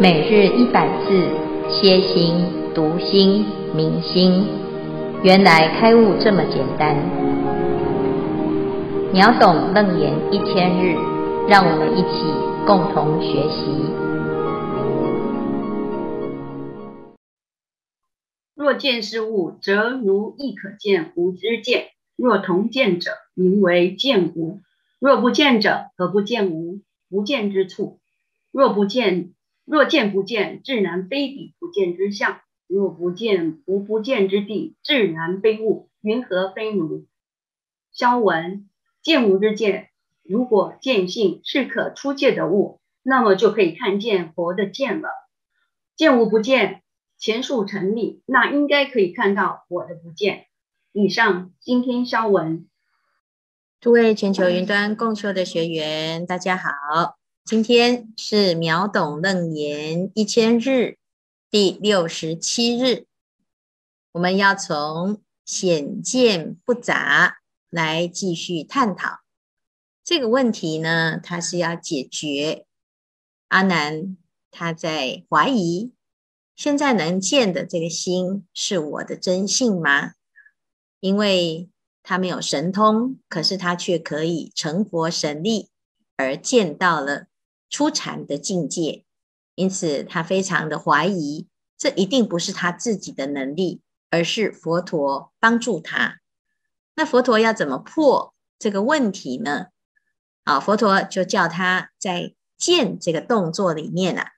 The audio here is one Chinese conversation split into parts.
每日一百字，歇心、读心、明心，原来开悟这么简单。秒懂楞严一千日，让我们一起共同学习。若见是物，则如亦可见无之见；若同见者，名为见无；若不见者，何不见无。不见之处，若不见。若见不见，自然非彼不见之相；若不见，无不见之地，自然非物，云何非奴？萧文，见无之见，如果见性是可出界的物，那么就可以看见佛的见了。见无不见，前述成立，那应该可以看到我的不见。以上，今天萧文，诸位全球云端共修的学员，大家好。今天是秒懂楞严一千日第六十七日，我们要从显见不杂来继续探讨这个问题呢。它是要解决阿难他在怀疑，现在能见的这个心是我的真性吗？因为他没有神通，可是他却可以成佛神力而见到了。出禅的境界，因此他非常的怀疑，这一定不是他自己的能力，而是佛陀帮助他。那佛陀要怎么破这个问题呢？啊，佛陀就叫他，在剑这个动作里面啊，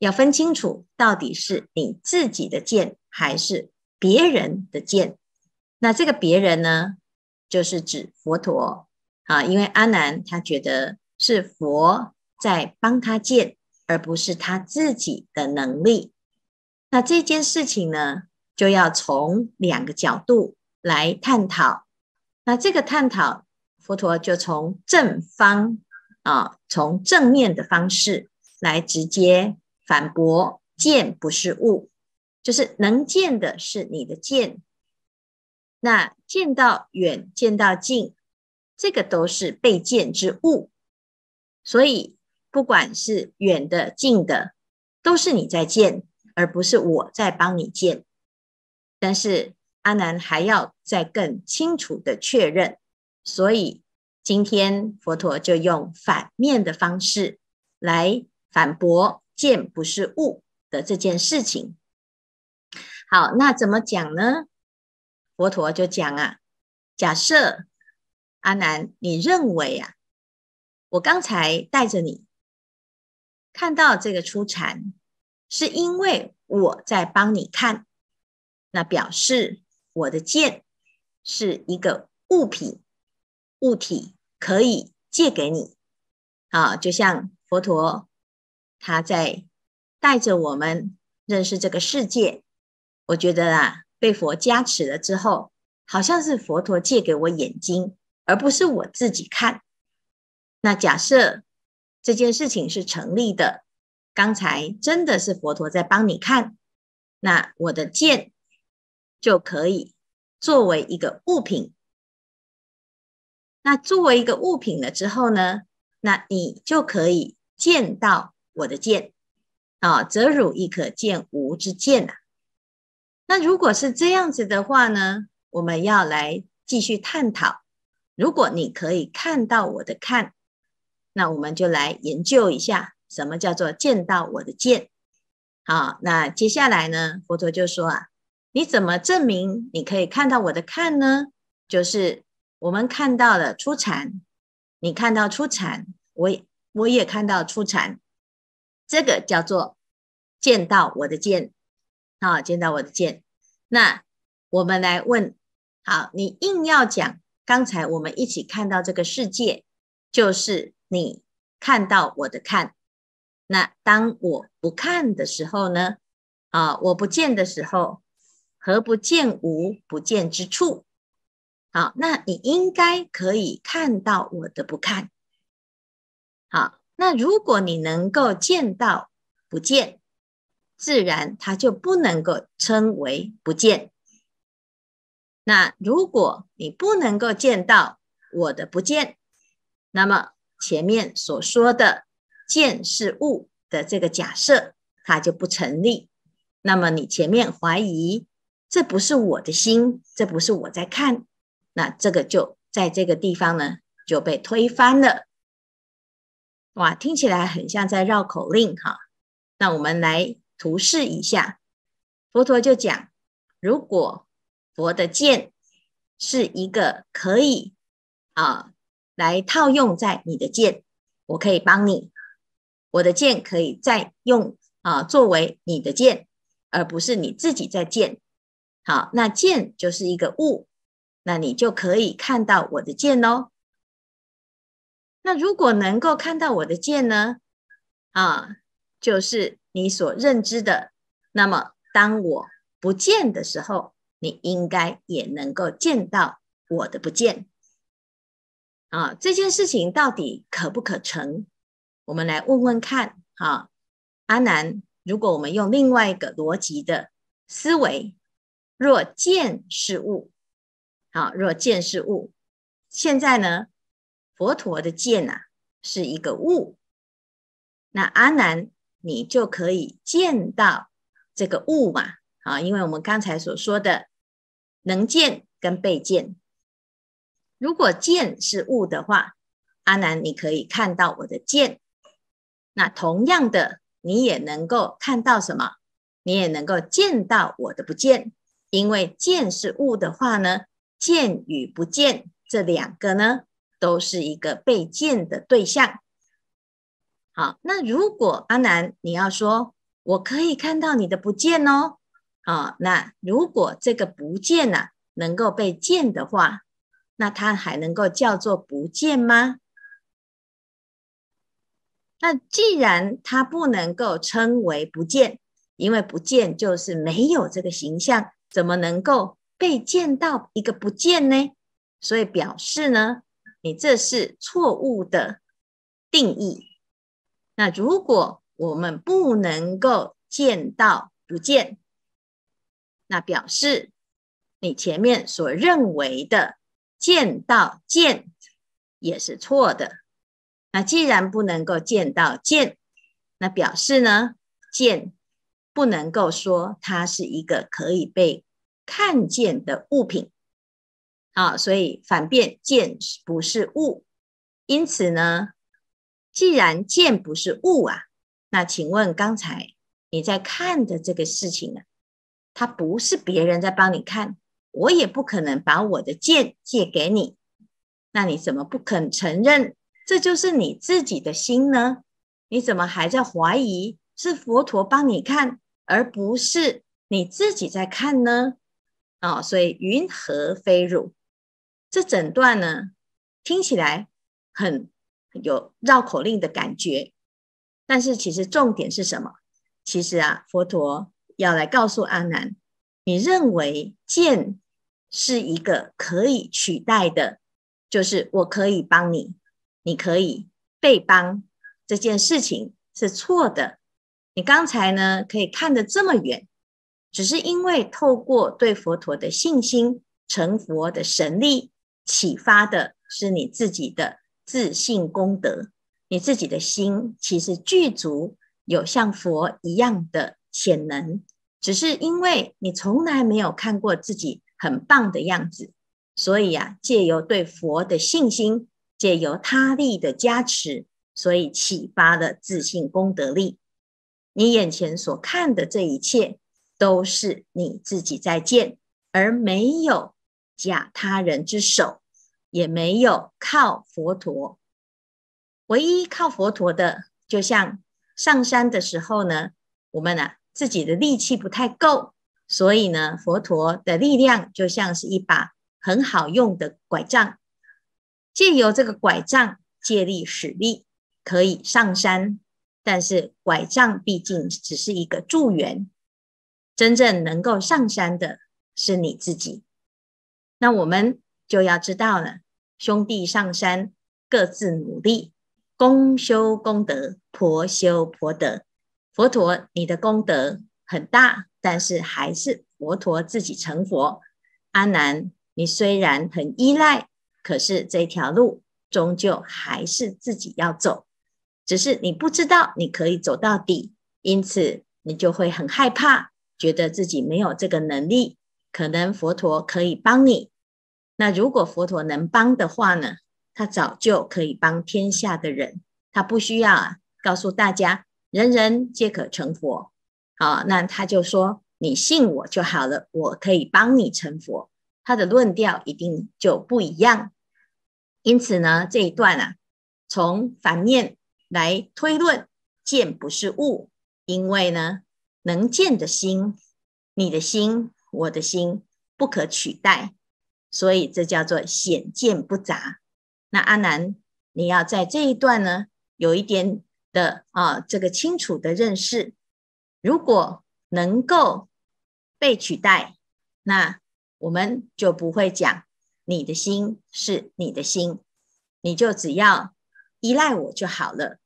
要分清楚到底是你自己的剑还是别人的剑。那这个别人呢，就是指佛陀啊，因为阿难他觉得是佛。在帮他见，而不是他自己的能力。那这件事情呢，就要从两个角度来探讨。那这个探讨，佛陀就从正方啊，从正面的方式来直接反驳：见不是物，就是能见的是你的见。那见到远，见到近，这个都是被见之物，所以。不管是远的近的，都是你在见，而不是我在帮你见。但是阿难还要再更清楚的确认，所以今天佛陀就用反面的方式来反驳“见不是物”的这件事情。好，那怎么讲呢？佛陀就讲啊，假设阿难，你认为啊，我刚才带着你。看到这个出禅，是因为我在帮你看，那表示我的剑是一个物品，物体可以借给你啊，就像佛陀他在带着我们认识这个世界。我觉得啊，被佛加持了之后，好像是佛陀借给我眼睛，而不是我自己看。那假设。这件事情是成立的，刚才真的是佛陀在帮你看，那我的剑就可以作为一个物品。那作为一个物品了之后呢，那你就可以见到我的剑啊，则汝亦可见吾之剑啊。那如果是这样子的话呢，我们要来继续探讨。如果你可以看到我的看。那我们就来研究一下，什么叫做见到我的见？好，那接下来呢？佛陀就说啊，你怎么证明你可以看到我的看呢？就是我们看到了出产，你看到出产，我我也看到出产，这个叫做见到我的见啊，见到我的见。那我们来问，好，你硬要讲，刚才我们一起看到这个世界，就是。你看到我的看，那当我不看的时候呢？啊，我不见的时候，何不见无不见之处？好，那你应该可以看到我的不看。好，那如果你能够见到不见，自然它就不能够称为不见。那如果你不能够见到我的不见，那么前面所说的“见是物”的这个假设，它就不成立。那么你前面怀疑这不是我的心，这不是我在看，那这个就在这个地方呢就被推翻了。哇，听起来很像在绕口令哈。那我们来图示一下，佛陀就讲：如果佛的见是一个可以啊。来套用在你的剑，我可以帮你。我的剑可以再用啊，作为你的剑，而不是你自己在剑。好，那剑就是一个物，那你就可以看到我的剑哦。那如果能够看到我的剑呢？啊，就是你所认知的。那么，当我不见的时候，你应该也能够见到我的不见。啊，这件事情到底可不可成？我们来问问看。啊，阿难，如果我们用另外一个逻辑的思维，若见是物，好，若见是物，现在呢，佛陀的见呐是一个物，那阿难你就可以见到这个物嘛？啊，因为我们刚才所说的能见跟被见。如果见是物的话，阿南，你可以看到我的见。那同样的，你也能够看到什么？你也能够见到我的不见。因为见是物的话呢，见与不见这两个呢，都是一个被见的对象。好，那如果阿南你要说，我可以看到你的不见哦。啊，那如果这个不见呢，能够被见的话。那它还能够叫做不见吗？那既然它不能够称为不见，因为不见就是没有这个形象，怎么能够被见到一个不见呢？所以表示呢，你这是错误的定义。那如果我们不能够见到不见，那表示你前面所认为的。见到见也是错的，那既然不能够见到见，那表示呢见不能够说它是一个可以被看见的物品，啊，所以反变见不是物？因此呢，既然见不是物啊，那请问刚才你在看的这个事情呢，它不是别人在帮你看。我也不可能把我的剑借给你，那你怎么不肯承认这就是你自己的心呢？你怎么还在怀疑是佛陀帮你看，而不是你自己在看呢？啊，所以云何非汝？这整段呢，听起来很有绕口令的感觉，但是其实重点是什么？其实啊，佛陀要来告诉阿难。你认为剑是一个可以取代的，就是我可以帮你，你可以被帮，这件事情是错的。你刚才呢可以看得这么远，只是因为透过对佛陀的信心、成佛的神力启发的是你自己的自信功德，你自己的心其实具足有像佛一样的潜能。只是因为你从来没有看过自己很棒的样子，所以啊，借由对佛的信心，借由他力的加持，所以启发了自信功德力。你眼前所看的这一切，都是你自己在见，而没有假他人之手，也没有靠佛陀。唯一靠佛陀的，就像上山的时候呢，我们啊。自己的力气不太够，所以呢，佛陀的力量就像是一把很好用的拐杖，借由这个拐杖借力使力，可以上山。但是拐杖毕竟只是一个助缘，真正能够上山的是你自己。那我们就要知道了，兄弟上山各自努力，公修功德，婆修婆德。佛陀，你的功德很大，但是还是佛陀自己成佛。阿难，你虽然很依赖，可是这条路终究还是自己要走，只是你不知道你可以走到底，因此你就会很害怕，觉得自己没有这个能力。可能佛陀可以帮你，那如果佛陀能帮的话呢？他早就可以帮天下的人，他不需要啊，告诉大家。人人皆可成佛，好，那他就说你信我就好了，我可以帮你成佛。他的论调一定就不一样。因此呢，这一段啊，从反面来推论，见不是物，因为呢，能见的心，你的心，我的心不可取代，所以这叫做显见不杂。那阿难，你要在这一段呢，有一点。的啊，这个清楚的认识，如果能够被取代，那我们就不会讲你的心是你的心，你就只要依赖我就好了。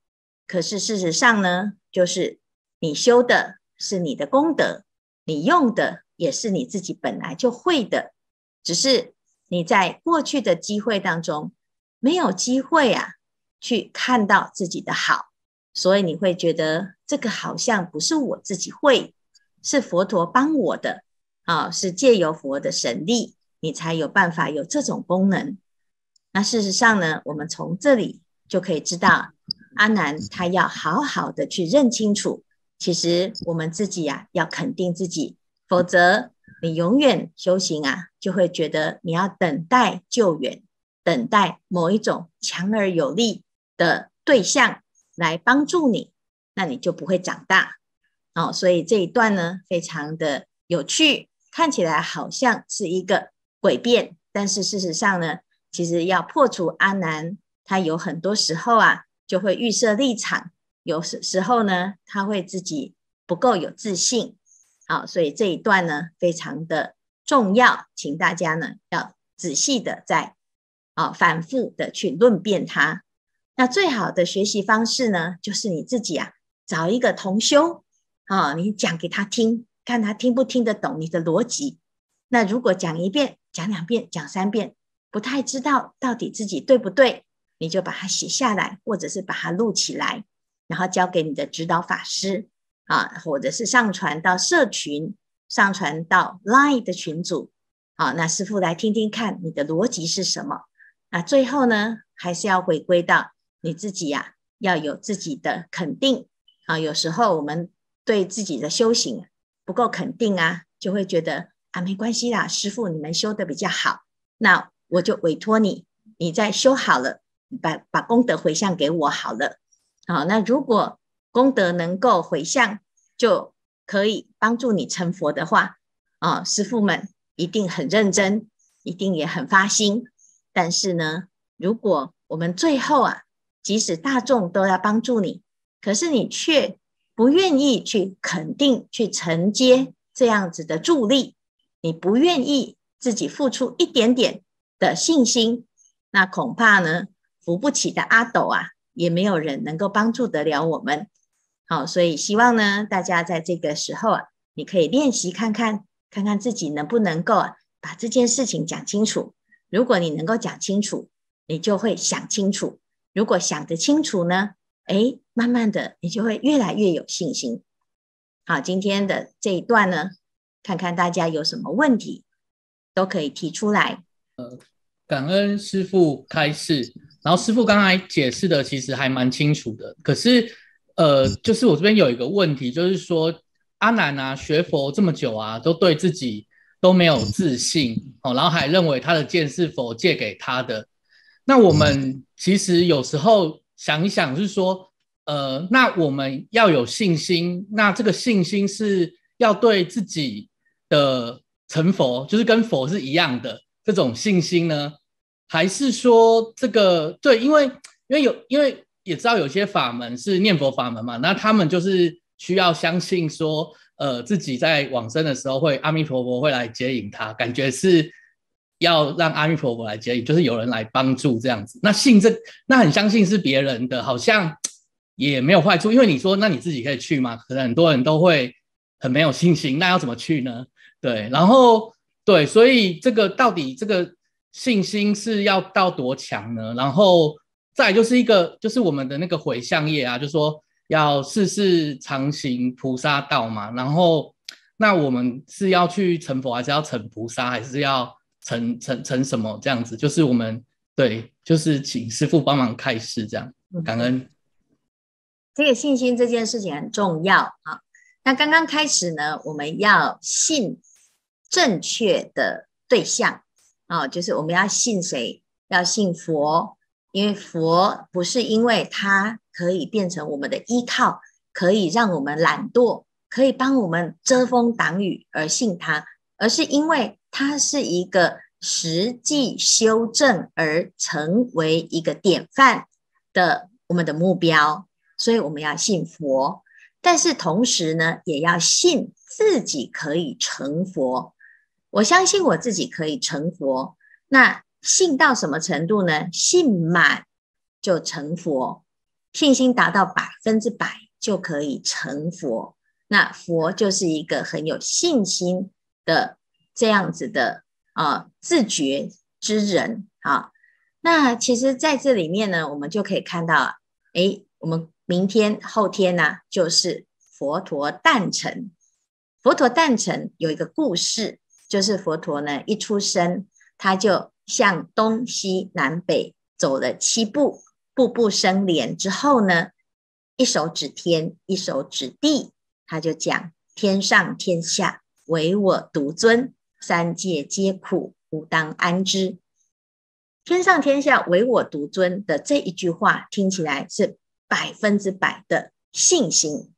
可是事实上呢，就是你修的是你的功德，你用的也是你自己本来就会的，只是你在过去的机会当中没有机会啊，去看到自己的好。所以你会觉得这个好像不是我自己会，是佛陀帮我的啊，是借由佛的神力，你才有办法有这种功能。那事实上呢，我们从这里就可以知道，阿难他要好好的去认清楚，其实我们自己呀要肯定自己，否则你永远修行啊，就会觉得你要等待救援，等待某一种强而有力的对象。来帮助你，那你就不会长大哦。所以这一段呢，非常的有趣，看起来好像是一个诡辩，但是事实上呢，其实要破除阿南，他有很多时候啊，就会预设立场，有时时候呢，他会自己不够有自信。好，所以这一段呢，非常的重要，请大家呢要仔细的在啊，反复的去论辩他。那最好的学习方式呢，就是你自己啊，找一个同修啊，你讲给他听，看他听不听得懂你的逻辑。那如果讲一遍、讲两遍、讲三遍，不太知道到底自己对不对，你就把它写下来，或者是把它录起来，然后交给你的指导法师啊，或者是上传到社群、上传到 Line 的群组。好，那师傅来听听看你的逻辑是什么。那最后呢，还是要回归到。你自己呀，要有自己的肯定啊。有时候我们对自己的修行不够肯定啊，就会觉得啊，没关系啦，师傅你们修的比较好，那我就委托你，你再修好了，把把功德回向给我好了。好，那如果功德能够回向，就可以帮助你成佛的话，啊，师傅们一定很认真，一定也很发心。但是呢，如果我们最后啊，即使大众都要帮助你，可是你却不愿意去肯定、去承接这样子的助力，你不愿意自己付出一点点的信心，那恐怕呢扶不起的阿斗啊，也没有人能够帮助得了我们。好，所以希望呢，大家在这个时候啊，你可以练习看看，看看自己能不能够啊把这件事情讲清楚。如果你能够讲清楚，你就会想清楚。如果想得清楚呢，哎，慢慢的你就会越来越有信心。好，今天的这一段呢，看看大家有什么问题，都可以提出来。呃，感恩师父开示，然后师父刚才解释的其实还蛮清楚的。可是，呃，就是我这边有一个问题，就是说阿南啊，学佛这么久啊，都对自己都没有自信，哦，然后还认为他的剑是佛借给他的。那我们其实有时候想一想，是说，呃，那我们要有信心，那这个信心是要对自己的成佛，就是跟佛是一样的这种信心呢？还是说这个对？因为因为有因为也知道有些法门是念佛法门嘛，那他们就是需要相信说，呃，自己在往生的时候会阿弥陀佛会来接引他，感觉是。要让阿弥陀佛来接引，就是有人来帮助这样子。那信这那很相信是别人的好像 也没有坏处，因为你说那你自己可以去嘛？可能很多人都会很没有信心。那要怎么去呢？对，然后对，所以这个到底这个信心是要到多强呢？然后再就是一个就是我们的那个回向业啊，就说要事事常行菩萨道嘛。然后那我们是要去成佛，还是要成菩萨，还是要？成成成什么这样子？就是我们对，就是请师傅帮忙开示这样，感恩。这个信心这件事情很重要啊。那刚刚开始呢，我们要信正确的对象啊，就是我们要信谁？要信佛，因为佛不是因为它可以变成我们的依靠，可以让我们懒惰，可以帮我们遮风挡雨而信他，而是因为。它是一个实际修正而成为一个典范的我们的目标，所以我们要信佛，但是同时呢，也要信自己可以成佛。我相信我自己可以成佛。那信到什么程度呢？信满就成佛，信心达到百分之百就可以成佛。那佛就是一个很有信心的。这样子的啊，自觉之人啊，那其实，在这里面呢，我们就可以看到，哎，我们明天、后天呢，就是佛陀诞辰。佛陀诞辰有一个故事，就是佛陀呢一出生，他就向东西南北走了七步，步步生莲之后呢，一手指天，一手指地，他就讲：天上天下，唯我独尊。三界皆苦，吾当安之。天上天下，唯我独尊的这一句话，听起来是百分之百的信心，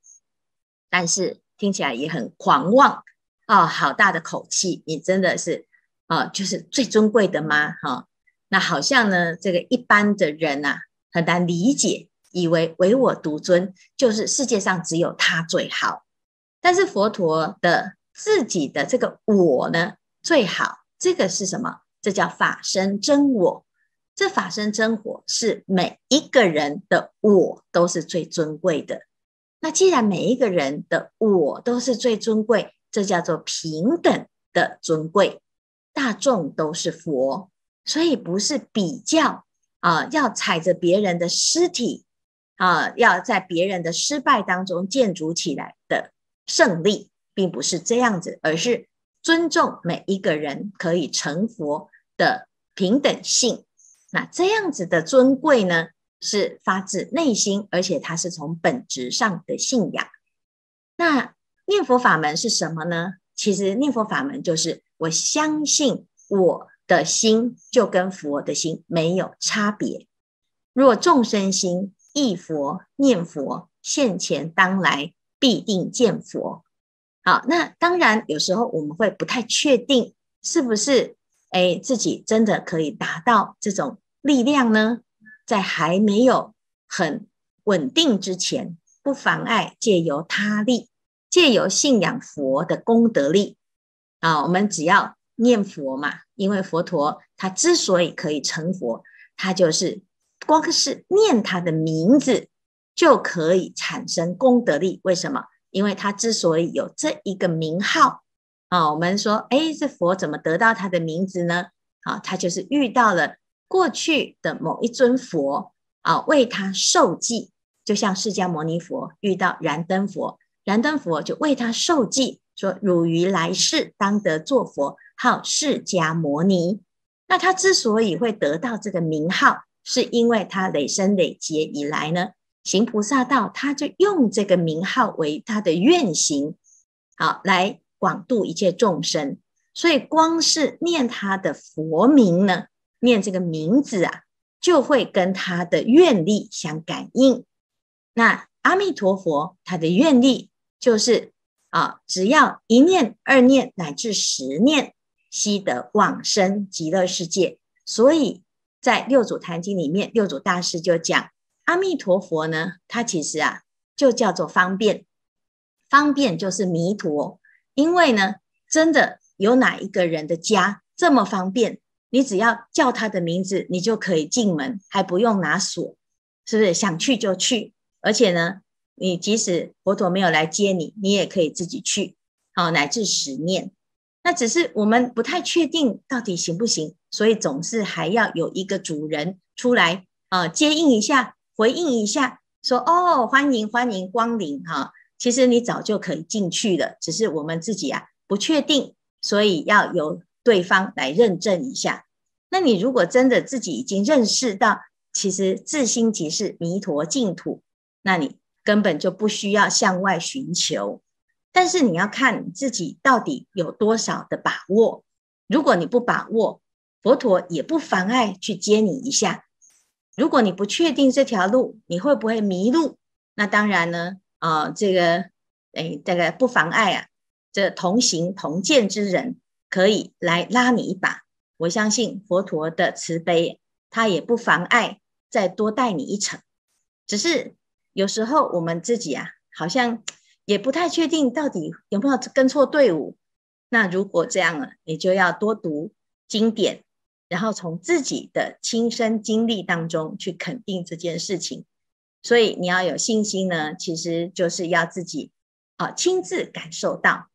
但是听起来也很狂妄哦，好大的口气！你真的是啊，就是最尊贵的吗？哈，那好像呢，这个一般的人呐，很难理解，以为唯我独尊就是世界上只有他最好。但是佛陀的自己的这个我呢？最好这个是什么？这叫法身真我。这法身真我是每一个人的我，都是最尊贵的。那既然每一个人的我都是最尊贵，这叫做平等的尊贵。大众都是佛，所以不是比较啊，要踩着别人的尸体啊，要在别人的失败当中建筑起来的胜利，并不是这样子，而是。尊重每一个人可以成佛的平等性，那这样子的尊贵呢，是发自内心，而且它是从本质上的信仰。那念佛法门是什么呢？其实念佛法门就是我相信我的心就跟佛的心没有差别。若众生心忆佛念佛，现前当来必定见佛。好，那当然有时候我们会不太确定是不是哎自己真的可以达到这种力量呢？在还没有很稳定之前，不妨碍借由他力，借由信仰佛的功德力啊。我们只要念佛嘛，因为佛陀他之所以可以成佛，他就是光是念他的名字就可以产生功德力。为什么？因为他之所以有这一个名号啊，我们说，哎，这佛怎么得到他的名字呢？啊，他就是遇到了过去的某一尊佛啊，为他受记，就像释迦牟尼佛遇到燃灯佛，燃灯佛就为他受记，说汝于来世当得作佛，号释迦牟尼。那他之所以会得到这个名号，是因为他累生累劫以来呢。行菩萨道，他就用这个名号为他的愿行，好来广度一切众生。所以，光是念他的佛名呢，念这个名字啊，就会跟他的愿力相感应。那阿弥陀佛他的愿力就是啊，只要一念、二念乃至十念，悉得往生极乐世界。所以在《六祖坛经》里面，六祖大师就讲。阿弥陀佛呢？它其实啊，就叫做方便。方便就是弥陀，因为呢，真的有哪一个人的家这么方便？你只要叫他的名字，你就可以进门，还不用拿锁，是不是？想去就去。而且呢，你即使佛陀没有来接你，你也可以自己去，好，乃至十念。那只是我们不太确定到底行不行，所以总是还要有一个主人出来啊接应一下。回应一下，说哦，欢迎欢迎光临哈。其实你早就可以进去了，只是我们自己啊不确定，所以要由对方来认证一下。那你如果真的自己已经认识到，其实自心即是弥陀净土，那你根本就不需要向外寻求。但是你要看自己到底有多少的把握。如果你不把握，佛陀也不妨碍去接你一下。如果你不确定这条路你会不会迷路，那当然呢，啊，这个，哎，这个不妨碍啊，这同行同见之人可以来拉你一把。我相信佛陀的慈悲，他也不妨碍再多带你一程。只是有时候我们自己啊，好像也不太确定到底有没有跟错队伍。那如果这样了，你就要多读经典。然后从自己的亲身经历当中去肯定这件事情，所以你要有信心呢，其实就是要自己啊亲自感受到，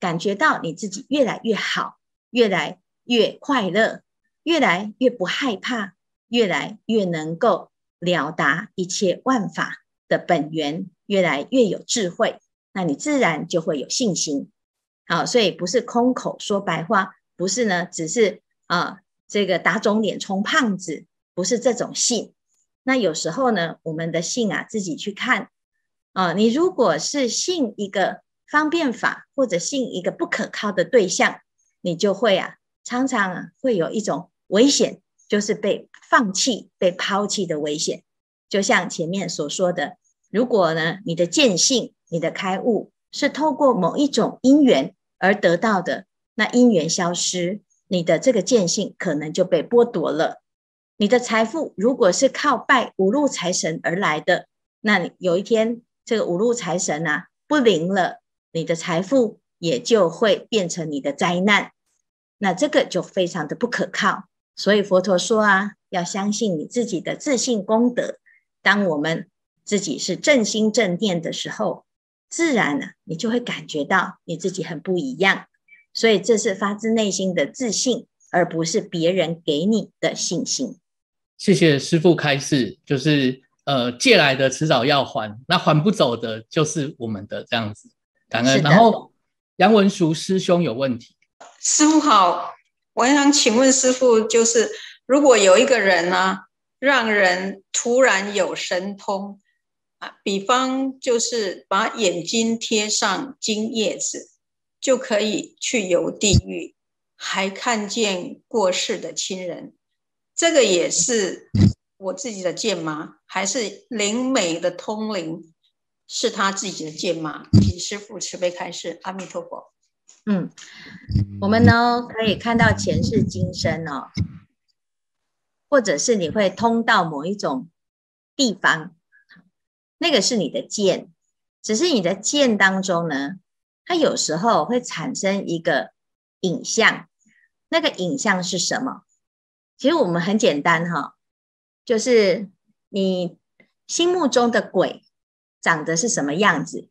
感觉到你自己越来越好，越来越快乐，越来越不害怕，越来越能够了达一切万法的本源，越来越有智慧，那你自然就会有信心。好，所以不是空口说白话，不是呢，只是啊。这个打肿脸充胖子不是这种信。那有时候呢，我们的信啊，自己去看啊。你如果是信一个方便法，或者信一个不可靠的对象，你就会啊，常常啊，会有一种危险，就是被放弃、被抛弃的危险。就像前面所说的，如果呢，你的见性、你的开悟是透过某一种因缘而得到的，那因缘消失。你的这个见性可能就被剥夺了。你的财富如果是靠拜五路财神而来的，那你有一天这个五路财神啊不灵了，你的财富也就会变成你的灾难。那这个就非常的不可靠。所以佛陀说啊，要相信你自己的自信功德。当我们自己是正心正念的时候，自然呢，你就会感觉到你自己很不一样。所以这是发自内心的自信，而不是别人给你的信心。谢谢师傅开示，就是呃借来的迟早要还，那还不走的就是我们的这样子感恩。然后杨文淑师兄有问题，师傅好，我想请问师傅，就是如果有一个人呢，让人突然有神通啊，比方就是把眼睛贴上金叶子。就可以去游地狱，还看见过世的亲人，这个也是我自己的剑吗？还是灵美的通灵是他自己的剑吗？李师傅慈悲开示：阿弥陀佛。嗯，我们呢可以看到前世今生哦，或者是你会通到某一种地方，那个是你的剑，只是你的剑当中呢。它有时候会产生一个影像，那个影像是什么？其实我们很简单哈，就是你心目中的鬼长得是什么样子。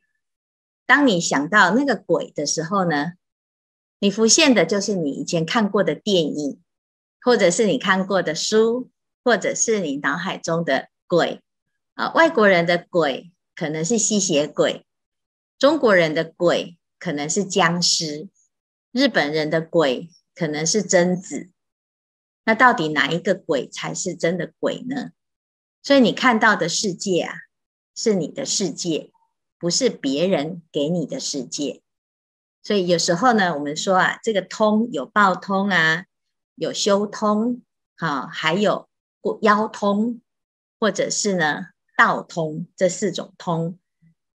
当你想到那个鬼的时候呢，你浮现的就是你以前看过的电影，或者是你看过的书，或者是你脑海中的鬼啊。外国人的鬼可能是吸血鬼，中国人的鬼。可能是僵尸，日本人的鬼，可能是贞子，那到底哪一个鬼才是真的鬼呢？所以你看到的世界啊，是你的世界，不是别人给你的世界。所以有时候呢，我们说啊，这个通有报通啊，有修通，啊，还有腰通，或者是呢道通这四种通，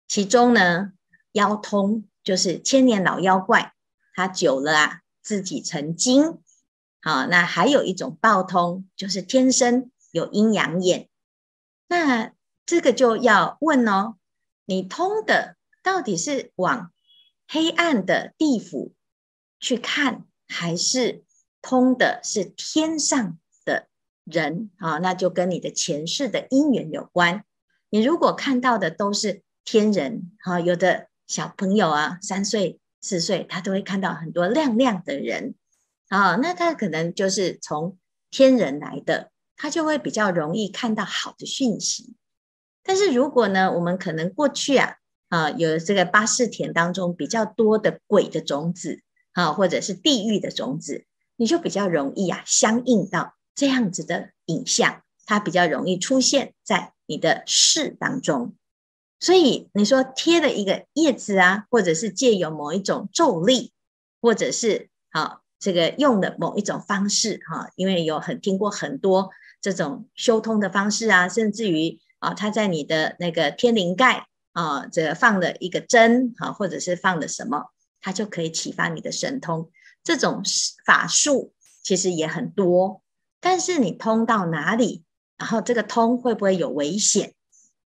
其中呢腰通。就是千年老妖怪，他久了啊，自己成精。好，那还有一种报通，就是天生有阴阳眼。那这个就要问哦，你通的到底是往黑暗的地府去看，还是通的是天上的人？啊，那就跟你的前世的因缘有关。你如果看到的都是天人，啊，有的。小朋友啊，三岁、四岁，他都会看到很多亮亮的人啊，那他可能就是从天人来的，他就会比较容易看到好的讯息。但是如果呢，我们可能过去啊，啊，有这个巴士田当中比较多的鬼的种子啊，或者是地狱的种子，你就比较容易啊，相应到这样子的影像，它比较容易出现在你的视当中。所以你说贴的一个叶子啊，或者是借由某一种咒力，或者是啊这个用的某一种方式哈，因为有很听过很多这种修通的方式啊，甚至于啊，他在你的那个天灵盖啊，这放了一个针啊，或者是放了什么，它就可以启发你的神通。这种法术其实也很多，但是你通到哪里，然后这个通会不会有危险？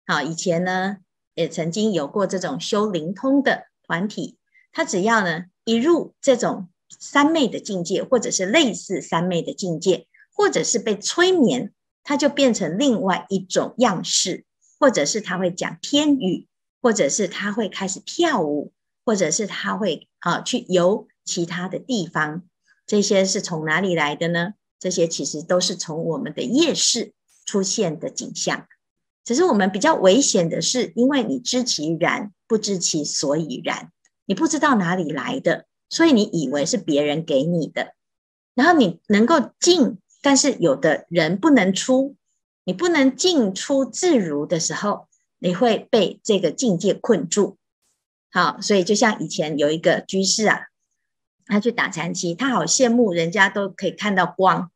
啊，以前呢。也曾经有过这种修灵通的团体，他只要呢一入这种三昧的境界，或者是类似三昧的境界，或者是被催眠，他就变成另外一种样式，或者是他会讲天语，或者是他会开始跳舞，或者是他会啊去游其他的地方，这些是从哪里来的呢？这些其实都是从我们的夜市出现的景象。只是我们比较危险的是，因为你知其然，不知其所以然，你不知道哪里来的，所以你以为是别人给你的。然后你能够进，但是有的人不能出，你不能进出自如的时候，你会被这个境界困住。好，所以就像以前有一个居士啊，他去打禅期，他好羡慕人家都可以看到光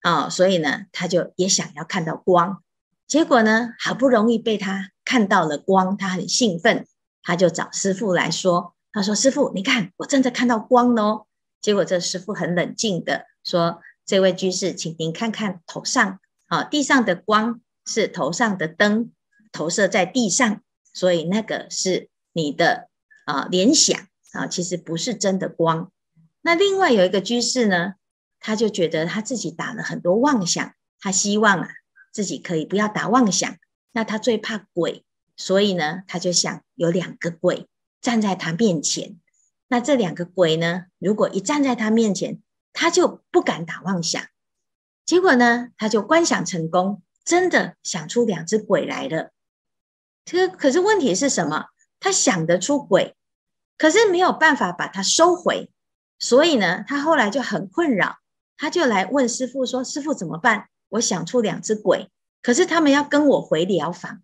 啊，所以呢，他就也想要看到光。结果呢？好不容易被他看到了光，他很兴奋，他就找师傅来说：“他说，师傅，你看，我正在看到光哦。”结果这师傅很冷静的说：“这位居士，请您看看头上啊，地上的光是头上的灯投射在地上，所以那个是你的啊联想啊，其实不是真的光。”那另外有一个居士呢，他就觉得他自己打了很多妄想，他希望啊。自己可以不要打妄想，那他最怕鬼，所以呢，他就想有两个鬼站在他面前。那这两个鬼呢，如果一站在他面前，他就不敢打妄想。结果呢，他就观想成功，真的想出两只鬼来了。这可是问题是什么？他想得出鬼，可是没有办法把它收回。所以呢，他后来就很困扰，他就来问师傅说：“师傅怎么办？”我想出两只鬼，可是他们要跟我回疗房，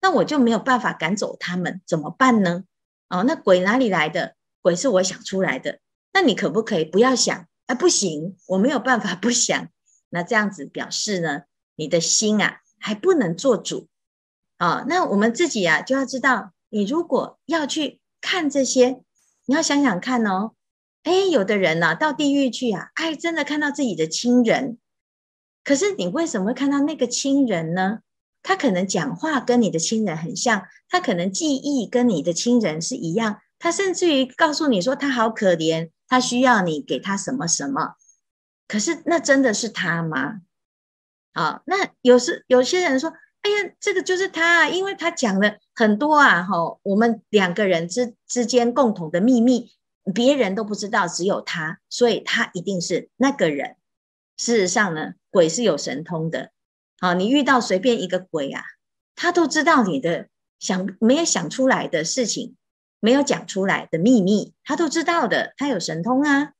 那我就没有办法赶走他们，怎么办呢？哦，那鬼哪里来的？鬼是我想出来的。那你可不可以不要想？啊，不行，我没有办法不想。那这样子表示呢，你的心啊还不能做主。哦，那我们自己啊就要知道，你如果要去看这些，你要想想看哦。哎，有的人呢到地狱去啊，哎，真的看到自己的亲人。可是你为什么会看到那个亲人呢？他可能讲话跟你的亲人很像，他可能记忆跟你的亲人是一样，他甚至于告诉你说他好可怜，他需要你给他什么什么。可是那真的是他吗？啊，那有时有些人说：“哎呀，这个就是他，啊，因为他讲了很多啊，哈，我们两个人之之间共同的秘密，别人都不知道，只有他，所以他一定是那个人。”事实上呢，鬼是有神通的。好，你遇到随便一个鬼啊，他都知道你的想没有想出来的事情，没有讲出来的秘密，他都知道的。他有神通啊，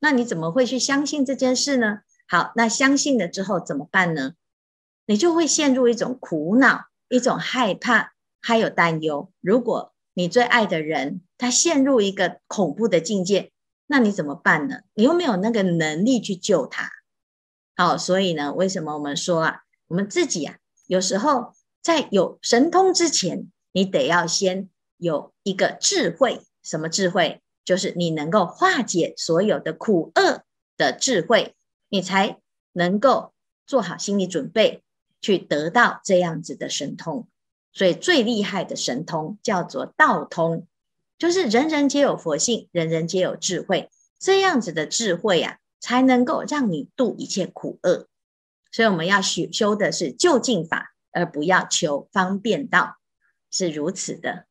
那你怎么会去相信这件事呢？好，那相信了之后怎么办呢？你就会陷入一种苦恼，一种害怕，还有担忧。如果你最爱的人他陷入一个恐怖的境界，那你怎么办呢？你又没有那个能力去救他。好，所以呢，为什么我们说啊，我们自己啊，有时候在有神通之前，你得要先有一个智慧，什么智慧？就是你能够化解所有的苦厄的智慧，你才能够做好心理准备，去得到这样子的神通。所以最厉害的神通叫做道通，就是人人皆有佛性，人人皆有智慧，这样子的智慧呀。才能够让你度一切苦厄，所以我们要修的是就近法，而不要求方便道，是如此的。